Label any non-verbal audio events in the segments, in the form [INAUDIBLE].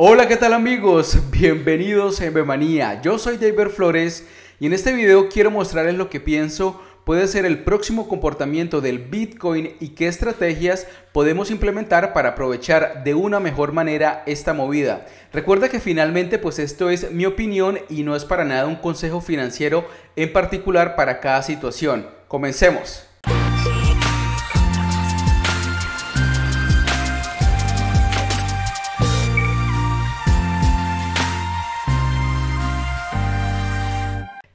Hola, ¿qué tal amigos? [LAUGHS] Bienvenidos a Bemanía, Yo soy David Flores y en este video quiero mostrarles lo que pienso puede ser el próximo comportamiento del Bitcoin y qué estrategias podemos implementar para aprovechar de una mejor manera esta movida. Recuerda que finalmente pues esto es mi opinión y no es para nada un consejo financiero en particular para cada situación. Comencemos.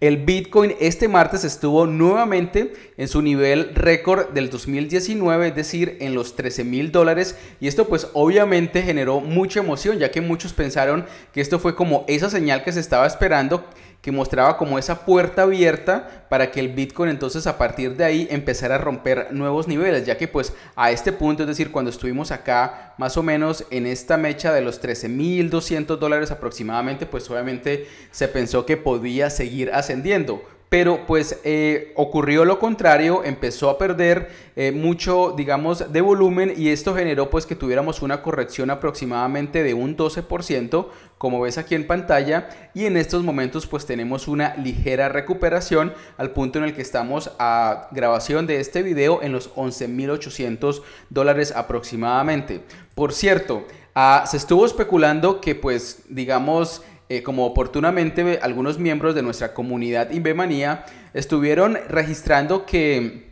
El Bitcoin este martes estuvo nuevamente en su nivel récord del 2019, es decir, en los 13 mil dólares. Y esto pues obviamente generó mucha emoción, ya que muchos pensaron que esto fue como esa señal que se estaba esperando que mostraba como esa puerta abierta para que el Bitcoin entonces a partir de ahí empezara a romper nuevos niveles, ya que pues a este punto, es decir, cuando estuvimos acá más o menos en esta mecha de los 13.200 dólares aproximadamente, pues obviamente se pensó que podía seguir ascendiendo pero pues eh, ocurrió lo contrario, empezó a perder eh, mucho, digamos, de volumen y esto generó pues que tuviéramos una corrección aproximadamente de un 12%, como ves aquí en pantalla, y en estos momentos pues tenemos una ligera recuperación al punto en el que estamos a grabación de este video en los 11.800 dólares aproximadamente. Por cierto, ah, se estuvo especulando que pues digamos eh, como oportunamente algunos miembros de nuestra comunidad Invemanía estuvieron registrando que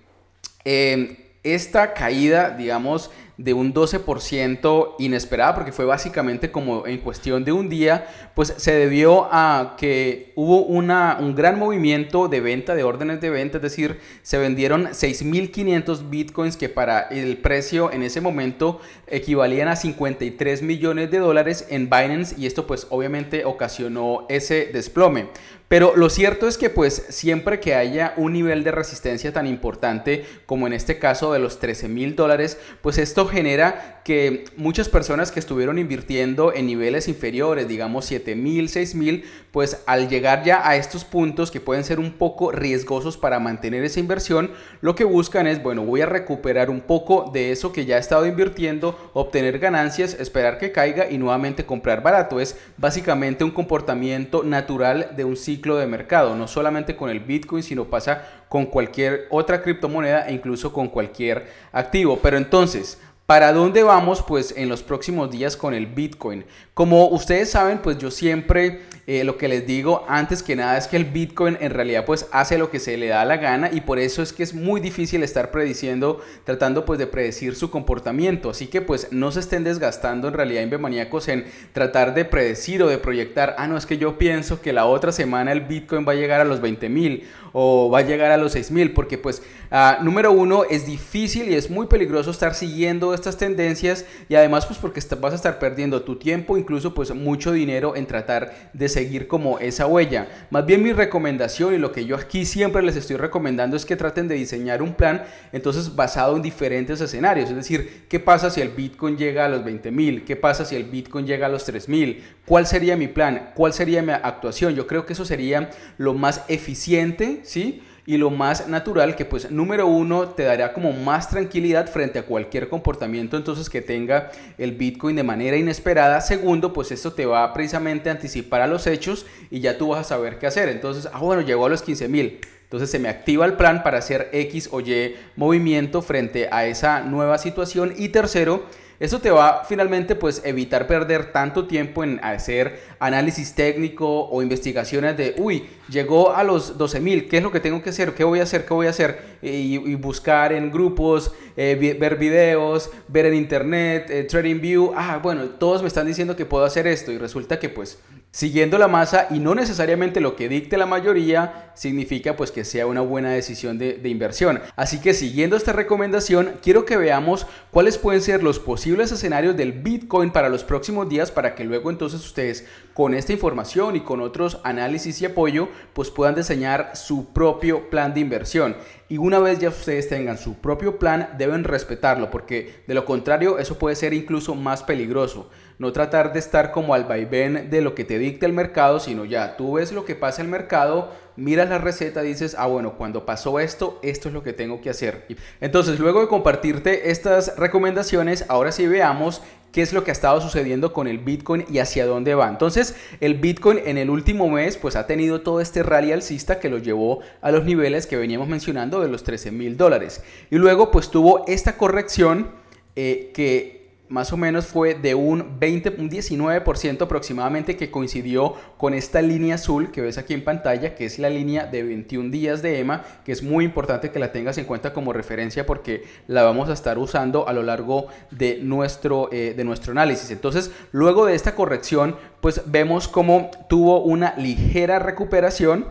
eh, esta caída, digamos, de un 12% inesperada, porque fue básicamente como en cuestión de un día, pues se debió a que hubo una, un gran movimiento de venta, de órdenes de venta, es decir, se vendieron 6.500 bitcoins que para el precio en ese momento equivalían a 53 millones de dólares en Binance y esto pues obviamente ocasionó ese desplome. Pero lo cierto es que pues siempre que haya un nivel de resistencia tan importante como en este caso de los 13 mil dólares, pues esto genera que muchas personas que estuvieron invirtiendo en niveles inferiores, digamos 7 mil, 6 mil, pues al llegar ya a estos puntos que pueden ser un poco riesgosos para mantener esa inversión, lo que buscan es, bueno, voy a recuperar un poco de eso que ya he estado invirtiendo, obtener ganancias, esperar que caiga y nuevamente comprar barato. Es básicamente un comportamiento natural de un ciclo de mercado, no solamente con el Bitcoin, sino pasa con cualquier otra criptomoneda e incluso con cualquier activo. Pero entonces, ¿para dónde vamos pues en los próximos días con el Bitcoin? Como ustedes saben, pues yo siempre eh, lo que les digo antes que nada es que el Bitcoin en realidad pues hace lo que se le da la gana y por eso es que es muy difícil estar prediciendo, tratando pues de predecir su comportamiento. Así que pues no se estén desgastando en realidad maníacos en tratar de predecir o de proyectar, ah no, es que yo pienso que la otra semana el Bitcoin va a llegar a los 20 mil o va a llegar a los 6 mil, porque pues ah, número uno es difícil y es muy peligroso estar siguiendo estas tendencias y además pues porque vas a estar perdiendo tu tiempo, incluso pues mucho dinero en tratar de seguir como esa huella. Más bien mi recomendación y lo que yo aquí siempre les estoy recomendando es que traten de diseñar un plan entonces basado en diferentes escenarios, es decir, ¿qué pasa si el Bitcoin llega a los 20.000 mil? ¿Qué pasa si el Bitcoin llega a los 3000 mil? ¿Cuál sería mi plan? ¿Cuál sería mi actuación? Yo creo que eso sería lo más eficiente, ¿sí? y lo más natural que pues número uno te dará como más tranquilidad frente a cualquier comportamiento entonces que tenga el Bitcoin de manera inesperada. Segundo, pues esto te va precisamente a anticipar a los hechos y ya tú vas a saber qué hacer. Entonces, ah bueno, llegó a los 15 mil. Entonces se me activa el plan para hacer X o Y movimiento frente a esa nueva situación. Y tercero, eso te va finalmente pues evitar perder tanto tiempo en hacer análisis técnico o investigaciones de, uy, llegó a los 12.000, ¿qué es lo que tengo que hacer? ¿Qué voy a hacer? ¿Qué voy a hacer? Y, buscar en grupos, eh, ver videos, ver en internet, eh, trading view. ah, bueno, todos me están diciendo que puedo hacer esto y resulta que pues Siguiendo la masa y no necesariamente lo que dicte la mayoría significa pues que sea una buena decisión de, inversión. Así que siguiendo esta recomendación quiero que veamos cuáles pueden ser los posibles escenarios del Bitcoin para los próximos días para que luego entonces ustedes con esta información y con otros análisis y apoyo pues puedan diseñar su propio plan de inversión. Y una vez ya ustedes tengan su propio plan deben respetarlo porque de lo contrario eso puede ser incluso más peligroso no tratar de estar como al vaivén de lo que te dicta el mercado, sino ya tú ves lo que pasa en el mercado, miras la receta, dices, ah bueno, cuando pasó esto, esto es lo que tengo que hacer. Entonces, luego de compartirte estas recomendaciones, ahora sí veamos qué es lo que ha estado sucediendo con el Bitcoin y hacia dónde va. Entonces, el Bitcoin en el último mes pues ha tenido todo este rally alcista que lo llevó a los niveles que veníamos mencionando de los 13 mil dólares. Y luego pues tuvo esta corrección eh, que más o menos fue de un 20, un 19% aproximadamente que coincidió con esta línea azul que ves aquí en pantalla, que es la línea de 21 días de EMA, que es muy importante que la tengas en cuenta como referencia porque la vamos a estar usando a lo largo de nuestro, eh, de nuestro análisis. Entonces, luego de esta corrección, pues vemos cómo tuvo una ligera recuperación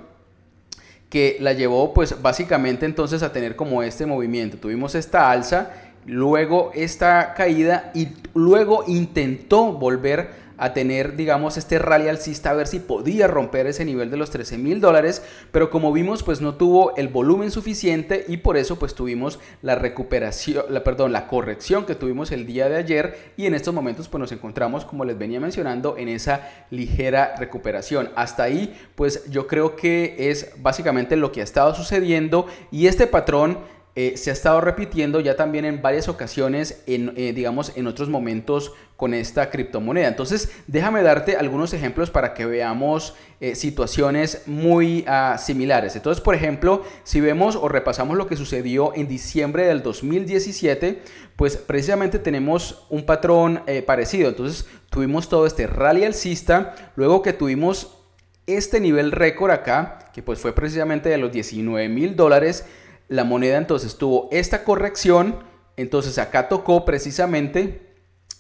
que la llevó pues básicamente entonces a tener como este movimiento. Tuvimos esta alza luego esta caída y luego intentó volver a tener, digamos, este rally alcista, a ver si podía romper ese nivel de los 13 mil dólares, pero como vimos, pues no tuvo el volumen suficiente y por eso pues tuvimos la recuperación, la, perdón, la corrección que tuvimos el día de ayer y en estos momentos pues nos encontramos, como les venía mencionando, en esa ligera recuperación. Hasta ahí, pues yo creo que es básicamente lo que ha estado sucediendo y este patrón eh, se ha estado repitiendo ya también en varias ocasiones, en, eh, digamos, en otros momentos con esta criptomoneda. Entonces, déjame darte algunos ejemplos para que veamos eh, situaciones muy ah, similares. Entonces, por ejemplo, si vemos o repasamos lo que sucedió en diciembre del 2017, pues precisamente tenemos un patrón parecido. Entonces, tuvimos todo este rally alcista, luego que tuvimos este nivel récord acá, que pues fue precisamente de los 19 mil dólares, la moneda entonces tuvo esta corrección, entonces acá tocó precisamente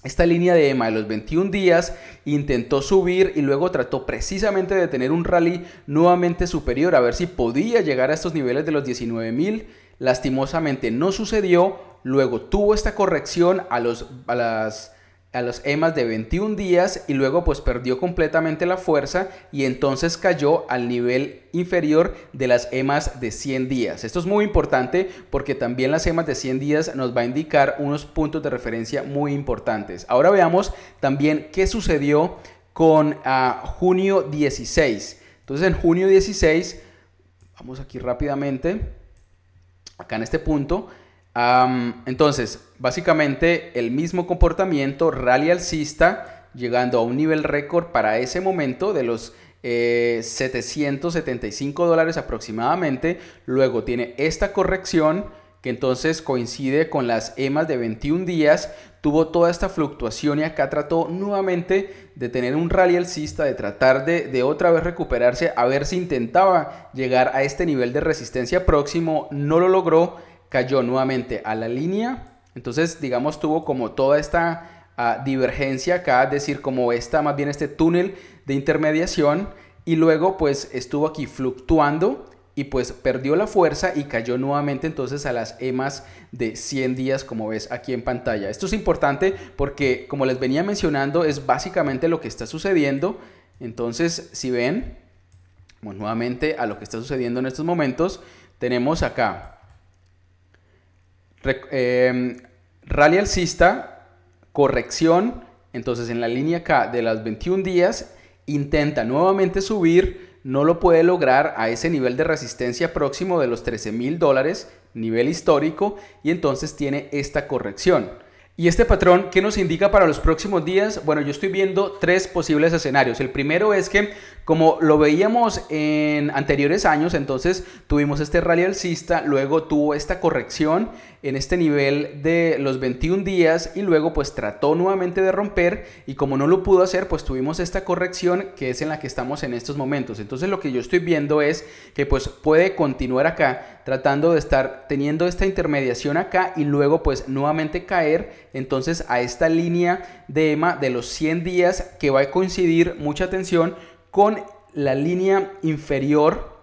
esta línea de EMA de los 21 días intentó subir y luego trató precisamente de tener un rally nuevamente superior a ver si podía llegar a estos niveles de los 19.000. Lastimosamente no sucedió. Luego tuvo esta corrección a, los, a las a los emas de 21 días y luego pues perdió completamente la fuerza y entonces cayó al nivel inferior de las emas de 100 días. Esto es muy importante porque también las emas de 100 días nos va a indicar unos puntos de referencia muy importantes. Ahora veamos también qué sucedió con ah, junio 16. Entonces en junio 16, vamos aquí rápidamente, acá en este punto, entonces, básicamente el mismo comportamiento rally alcista, llegando a un nivel récord para ese momento de los 775 eh, dólares aproximadamente. Luego tiene esta corrección que entonces coincide con las EMAs de 21 días, tuvo toda esta fluctuación y acá trató nuevamente de tener un rally alcista, de tratar de, otra vez recuperarse, a ver si intentaba llegar a este nivel de resistencia próximo, no lo logró cayó nuevamente a la línea. Entonces, digamos, tuvo como toda esta ah, divergencia acá, es decir, como esta, más bien este túnel de intermediación. Y luego, pues, estuvo aquí fluctuando y pues perdió la fuerza y cayó nuevamente entonces a las EMAs de 100 días como ves aquí en pantalla. Esto es importante porque como les venía mencionando es básicamente lo que está sucediendo. Entonces si ven, nuevamente a lo que está sucediendo en estos momentos, tenemos acá Em, rally alcista, corrección, entonces en la línea K de las 21 días, intenta nuevamente subir, no lo puede lograr a ese nivel de resistencia próximo de los 13 mil dólares, nivel histórico, y entonces tiene esta corrección. ¿Y este patrón qué nos indica para los próximos días? Bueno, yo estoy viendo tres posibles escenarios. El primero es que, como lo veíamos en anteriores años, entonces tuvimos este rally alcista, luego tuvo esta corrección en este nivel de los 21 días y luego pues trató nuevamente de romper y como no lo pudo hacer, pues tuvimos esta corrección que es en la que estamos en estos momentos. Entonces lo que yo estoy viendo es que pues puede continuar acá tratando de estar teniendo esta intermediación acá y luego pues nuevamente caer entonces a esta línea de EMA de los 100 días que va a coincidir, mucha atención, con la línea inferior,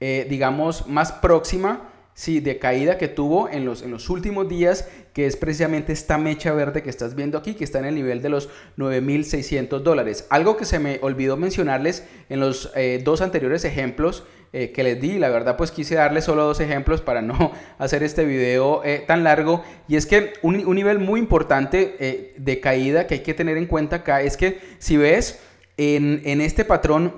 eh, digamos, más próxima si de caída que tuvo en los, en los últimos días, que es precisamente esta mecha verde que estás viendo aquí, que está en el nivel de los 9.600 dólares. Algo que se me olvidó mencionarles en los eh, dos anteriores ejemplos eh, que les di. La verdad, pues quise darle solo dos ejemplos para no [LAUGHS] hacer este video eh, tan largo. Y es que un, nivel muy importante eh, de caída que hay que tener en cuenta acá es que si ves en, en este patrón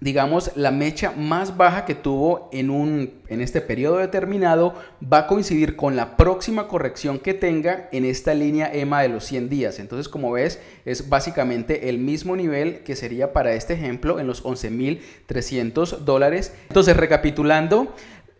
digamos, la mecha más baja que tuvo en, un, en este periodo determinado va a coincidir con la próxima corrección que tenga en esta línea EMA de los 100 días. Entonces, como ves, es básicamente el mismo nivel que sería para este ejemplo en los 11.300 dólares. Entonces, recapitulando,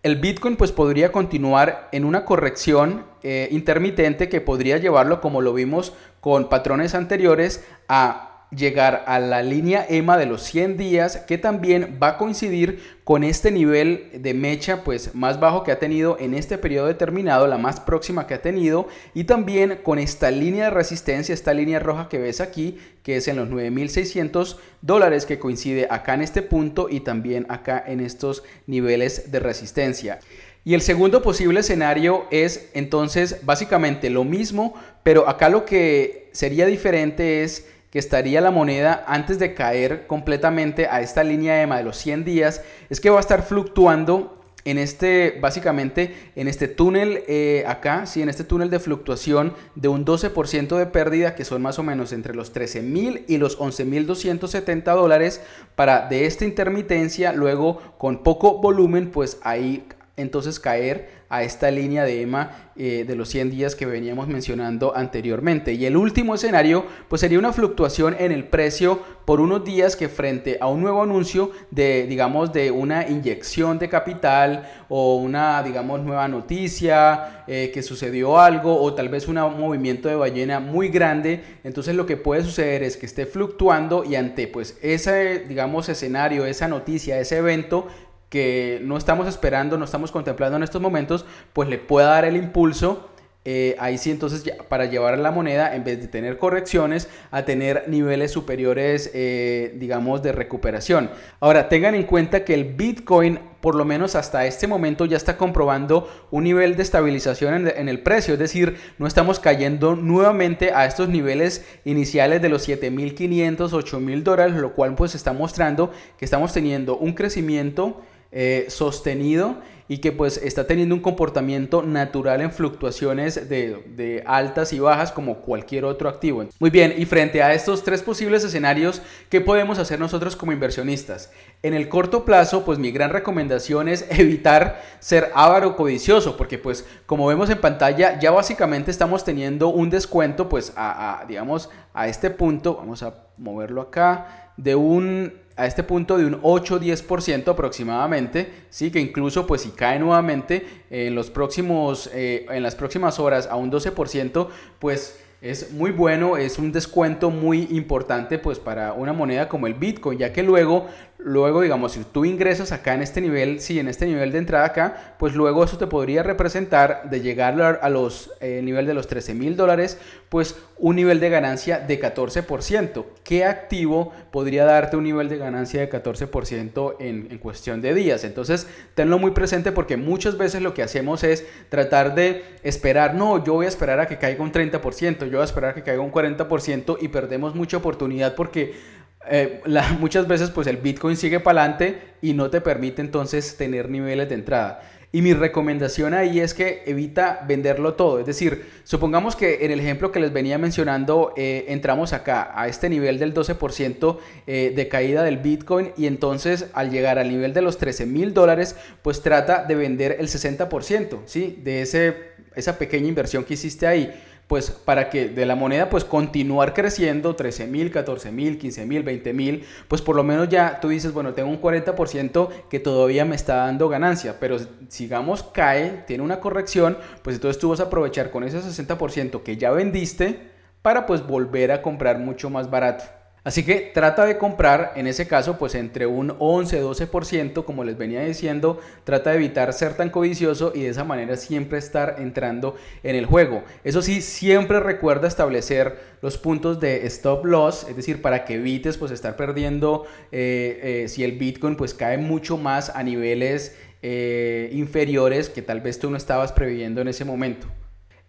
el Bitcoin pues podría continuar en una corrección eh, intermitente que podría llevarlo, como lo vimos con patrones anteriores, a llegar a la línea EMA de los 100 días que también va a coincidir con este nivel de mecha pues más bajo que ha tenido en este periodo determinado, la más próxima que ha tenido y también con esta línea de resistencia, esta línea roja que ves aquí que es en los 9.600 dólares que coincide acá en este punto y también acá en estos niveles de resistencia. Y el segundo posible escenario es entonces básicamente lo mismo, pero acá lo que sería diferente es que estaría la moneda antes de caer completamente a esta línea EMA de los 100 días, es que va a estar fluctuando en este, básicamente, en este túnel eh, acá, sí, en este túnel de fluctuación de un 12% de pérdida, que son más o menos entre los 13.000 y los 11.270 dólares, para de esta intermitencia, luego con poco volumen, pues ahí entonces caer a esta línea de EMA eh, de los 100 días que veníamos mencionando anteriormente. Y el último escenario, pues sería una fluctuación en el precio por unos días que frente a un nuevo anuncio de, digamos, de una inyección de capital o una, digamos, nueva noticia eh, que sucedió algo o tal vez un movimiento de ballena muy grande. Entonces lo que puede suceder es que esté fluctuando y ante pues ese, digamos, escenario, esa noticia, ese evento, que no estamos esperando, no estamos contemplando en estos momentos, pues le pueda dar el impulso. Eh, ahí sí, entonces para llevar la moneda, en vez de tener correcciones, a tener niveles superiores, eh, digamos, de recuperación. Ahora, tengan en cuenta que el Bitcoin, por lo menos hasta este momento, ya está comprobando un nivel de estabilización en, en el precio. Es decir, no estamos cayendo nuevamente a estos niveles iniciales de los 7.500, 8.000 dólares, lo cual pues está mostrando que estamos teniendo un crecimiento eh, sostenido y que pues está teniendo un comportamiento natural en fluctuaciones de, altas y bajas como cualquier otro activo. Muy bien, y frente a estos tres posibles escenarios, ¿qué podemos hacer nosotros como inversionistas? En el corto plazo, pues mi gran recomendación es [LAUGHS] evitar ser avaro codicioso, porque pues como vemos en pantalla, ya básicamente estamos teniendo un descuento pues a, a digamos, a este punto, vamos a moverlo acá, de un a este punto de un 8-10% aproximadamente, sí, que incluso pues si cae nuevamente en, los próximos, eh, en las próximas horas a un 12%, pues es muy bueno, es un descuento muy importante pues para una moneda como el Bitcoin, ya que luego Luego, digamos, si tú ingresas acá en este nivel, si sí, en este nivel de entrada acá, pues luego eso te podría representar de llegar a los eh, nivel de los 13 mil dólares, pues un nivel de ganancia de 14%. ¿Qué activo podría darte un nivel de ganancia de 14% en, en cuestión de días? Entonces, tenlo muy presente porque muchas veces lo que hacemos es tratar de esperar, no, yo voy a esperar a que caiga un 30%, yo voy a esperar a que caiga un 40% y perdemos mucha oportunidad porque eh, [LAUGHS] muchas veces pues el Bitcoin sigue para adelante y no te permite entonces tener niveles de entrada. Y mi recomendación ahí es que evita venderlo todo. Es decir, supongamos que en el ejemplo que les venía mencionando, eh, entramos acá a este nivel del 12% eh, de caída del Bitcoin y entonces al llegar al nivel de los 13 mil dólares, pues trata de vender el 60% ¿sí? de ese, esa pequeña inversión que hiciste ahí pues para que de la moneda pues continuar creciendo 13 mil, 14 mil, 15 mil, 20 mil, pues por lo menos ya tú dices, bueno, tengo un 40% que todavía me está dando ganancia, pero sigamos cae, tiene una corrección, pues entonces tú vas a aprovechar con ese 60% que ya vendiste para pues volver a comprar mucho más barato. Así que trata de comprar, en ese caso, pues entre un 11-12%, como les venía diciendo, trata de evitar ser tan codicioso y de esa manera siempre estar entrando en el juego. Eso sí, siempre recuerda establecer los puntos de stop loss, es decir, para que evites pues estar perdiendo eh, eh, si el Bitcoin pues cae mucho más a niveles eh, inferiores que tal vez tú no estabas previendo en ese momento.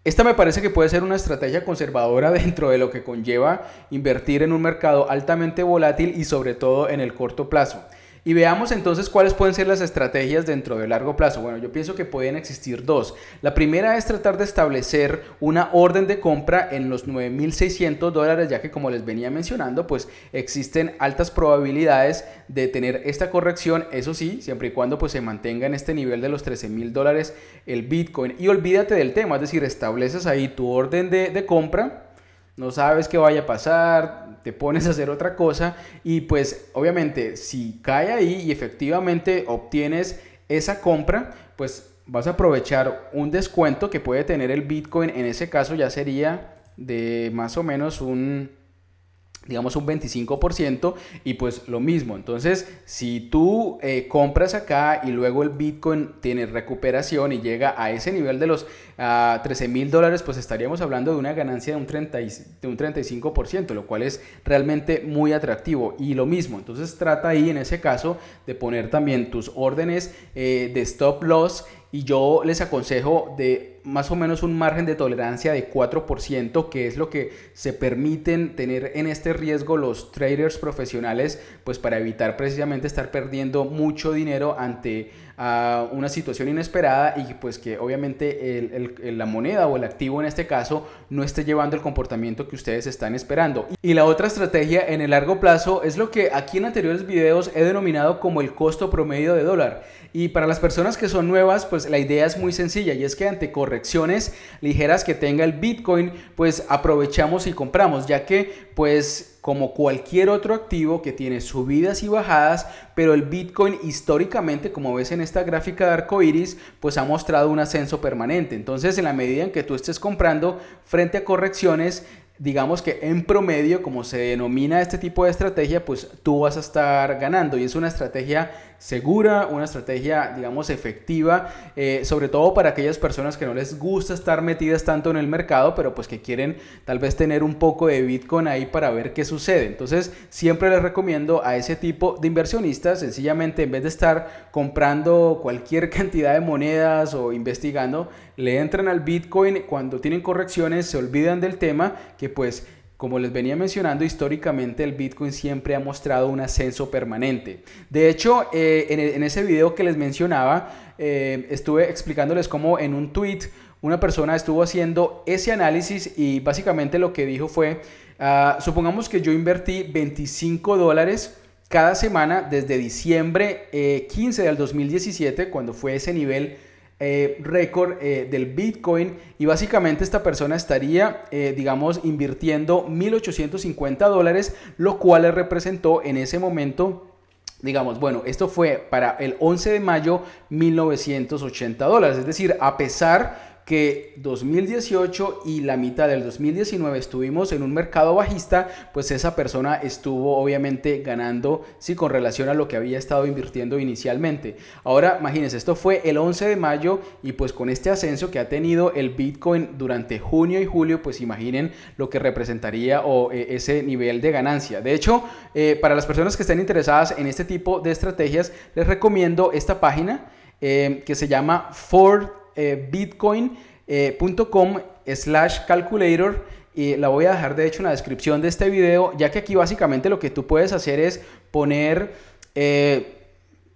Esta me parece que puede ser una estrategia conservadora [LAUGHS] dentro de lo que conlleva invertir en un mercado altamente volátil y sobre todo en el corto plazo. Y veamos entonces cuáles pueden ser las estrategias dentro de largo plazo. Bueno, yo pienso que pueden existir dos. La primera es tratar de establecer una orden de compra en los 9.600 dólares, ya que como les venía mencionando, pues existen altas probabilidades de tener esta corrección, eso sí, siempre y cuando pues se mantenga en este nivel de los 13.000 dólares el Bitcoin. Y olvídate del tema, es decir, estableces ahí tu orden de compra no sabes qué vaya a pasar, te pones a hacer otra cosa y pues obviamente si cae ahí y efectivamente obtienes esa compra, pues vas a aprovechar un descuento que puede tener el Bitcoin, en ese caso ya sería de más o menos un digamos un 25% y pues lo mismo. Entonces, si tú eh, compras acá y luego el Bitcoin tiene recuperación y llega a ese nivel de los 13 ah, mil dólares, pues estaríamos hablando de una ganancia de un, de 35%, lo cual es realmente muy atractivo. Y lo mismo, entonces trata ahí en ese caso de poner también tus órdenes eh, de stop loss y yo les aconsejo de más o menos un margen de tolerancia de 4%, que es lo que se permiten tener en este riesgo los traders profesionales, pues para evitar precisamente estar perdiendo mucho dinero ante ah, una situación inesperada y pues que obviamente la moneda o el activo en este caso no esté llevando el comportamiento que ustedes están esperando. Y la otra estrategia en el largo plazo es lo que aquí en anteriores videos he denominado como el costo promedio de dólar. Y para las personas que son nuevas, pues la idea es muy sencilla y es que ante corre correcciones ligeras que tenga el Bitcoin, pues aprovechamos y compramos, ya que pues como cualquier otro activo que tiene subidas y bajadas, pero el Bitcoin históricamente, como ves en esta gráfica de arco iris, pues ha mostrado un ascenso permanente. Entonces, en la medida en que tú estés comprando frente a correcciones, digamos que en promedio, como se denomina este tipo de estrategia, pues tú vas a estar ganando y es una estrategia segura, una estrategia, digamos, efectiva, eh, sobre todo para aquellas personas que no les gusta estar metidas tanto en el mercado, pero pues que quieren tal vez tener un poco de Bitcoin ahí para ver qué sucede. Entonces, siempre les recomiendo a ese tipo de inversionistas, sencillamente, en vez de estar comprando cualquier [LAUGHS] cantidad de monedas o investigando, le entran al Bitcoin cuando tienen correcciones, se olvidan del tema, que pues como les venía mencionando históricamente, el Bitcoin siempre ha mostrado un ascenso permanente. De hecho, eh, e-, en, ese video que les mencionaba, eh, estuve explicándoles cómo en un tweet una persona estuvo haciendo ese análisis y básicamente lo que dijo fue, ah, supongamos que yo invertí 25 dólares cada semana desde diciembre 15 eh, del 2017, cuando fue ese nivel eh, récord eh, del Bitcoin y básicamente esta persona estaría, eh, digamos, invirtiendo 1.850 dólares, lo cual le representó en ese momento digamos, bueno, esto fue para el 11 de mayo 1980 dólares, es decir, a pesar que 2018 y la mitad del 2019 estuvimos en un mercado bajista, pues esa persona estuvo obviamente ganando, si con relación a lo que había estado invirtiendo inicialmente. Ahora, imagínense, esto fue el 11 de mayo y pues con este ascenso que ha tenido el Bitcoin durante junio y julio, pues imaginen lo que representaría o eh, ese nivel de ganancia. De hecho, eh, para las personas que estén interesadas en este tipo de estrategias, les recomiendo esta página. Eh, que se llama Ford eh, bitcoin.com eh, slash calculator y la voy a dejar de hecho en la descripción de este video, ya que aquí básicamente lo que tú puedes hacer es poner eh,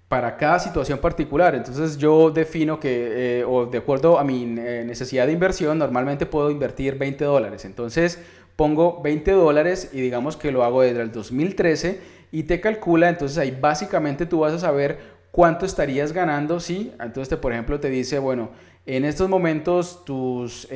para cada situación particular. Entonces yo defino que, o de acuerdo a mi necesidad de inversión, normalmente puedo invertir 20 dólares. Entonces pongo 20 dólares y digamos que lo hago desde el 2013 y te calcula, entonces ahí básicamente tú vas a saber cuánto estarías ganando si, entonces te, por ejemplo te dice, bueno, en estos momentos tus 0.05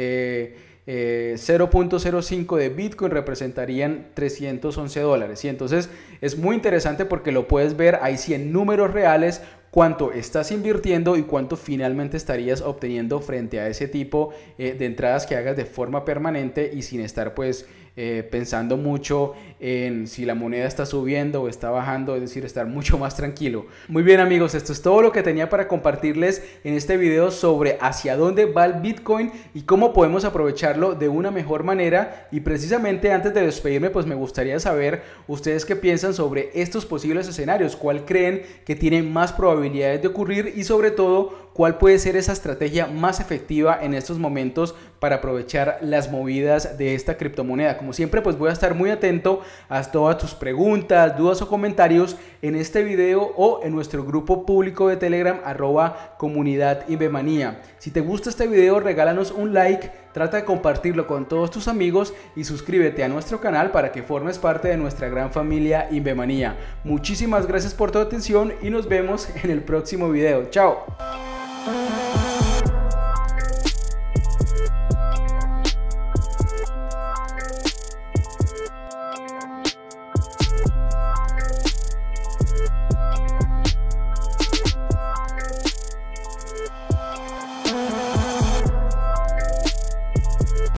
eh, eh, de Bitcoin representarían 311 dólares. Y entonces es muy interesante porque lo puedes ver ahí sí en números reales cuánto estás invirtiendo y cuánto finalmente estarías obteniendo frente a ese tipo eh, de entradas que hagas de forma permanente y sin estar pues eh, pensando mucho en si la moneda está subiendo o está bajando, es decir, estar mucho más tranquilo. Muy bien amigos, esto es todo lo que tenía para compartirles en este video sobre hacia dónde va el Bitcoin y cómo podemos aprovecharlo de una mejor manera y precisamente antes de despedirme pues me gustaría saber ustedes qué piensan sobre estos posibles escenarios, cuál creen que tiene más probabilidad de ocurrir y sobre todo cuál puede ser esa estrategia más efectiva en estos momentos para aprovechar las movidas de esta criptomoneda. Como siempre, pues voy a estar muy atento a todas tus preguntas, dudas o comentarios en este video o en nuestro grupo público de Telegram arroba comunidad Ibemanía. Si te gusta este video, regálanos un like, trata de compartirlo con todos tus amigos y suscríbete a nuestro canal para que formes parte de nuestra gran familia Ibemanía. Muchísimas gracias por tu atención y nos vemos en el próximo video. ¡Chao! Mm-hmm. [LAUGHS]